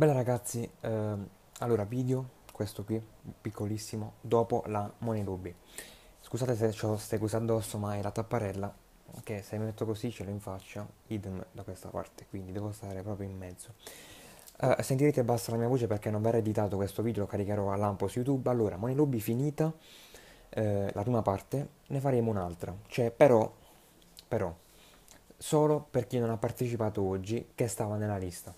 Bella ragazzi, ehm, allora video, questo qui, piccolissimo, dopo la Money Ruby. Scusate se ho queste cose addosso, ma è la tapparella che se mi metto così ce l'ho in faccia, idem da questa parte, quindi devo stare proprio in mezzo. Uh, sentirete bassa la mia voce perché non verrà editato questo video, lo caricherò a lampo su YouTube. Allora, Money Ruby finita, eh, la prima parte, ne faremo un'altra. Cioè, però, però, solo per chi non ha partecipato oggi, che stava nella lista.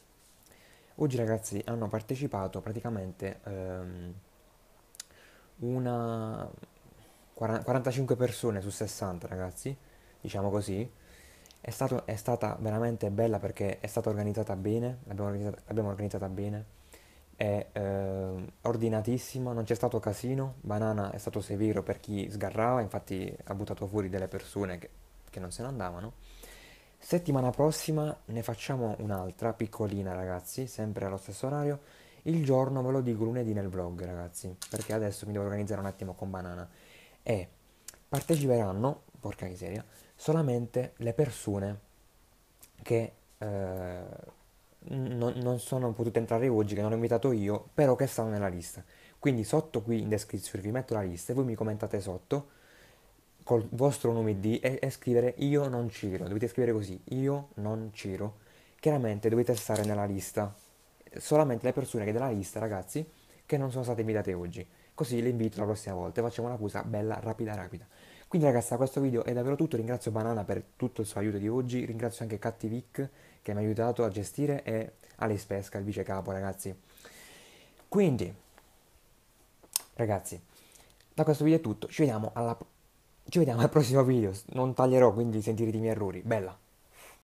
Oggi ragazzi hanno partecipato praticamente ehm, una 40, 45 persone su 60 ragazzi, diciamo così. È, stato, è, stata veramente bella perché è stata organizzata bene, l'abbiamo organizzata, l'abbiamo organizzata bene, è eh, ordinatissima, non c'è stato casino, Banana è stato severo per chi sgarrava, infatti ha buttato fuori delle persone che, che non se ne andavano Settimana prossima ne facciamo un'altra, piccolina ragazzi, sempre allo stesso orario. Il giorno ve lo dico lunedì nel vlog ragazzi, perché adesso mi devo organizzare un attimo con Banana. E parteciperanno, porca miseria, solamente le persone che eh, non, non, sono potute entrare oggi, che non ho invitato io, però che stanno nella lista. Quindi sotto qui in descrizione vi metto la lista e voi mi commentate sotto col vostro nome di e, e scrivere io non Ciro, dovete scrivere così, io non Ciro. Chiaramente dovete stare nella lista, solamente le persone che della lista, ragazzi, che non sono state invitate oggi. Così le invito la prossima volta e facciamo una cosa bella, rapida, rapida. Quindi ragazzi, da questo video è davvero tutto, ringrazio Banana per tutto il suo aiuto di oggi, ringrazio anche Cattivic che mi ha aiutato a gestire e Alex Pesca, il vice capo, ragazzi. Quindi, ragazzi, da questo video è tutto, ci vediamo alla prossima ci vediamo al prossimo video, non taglierò quindi sentirete i miei errori. Bella!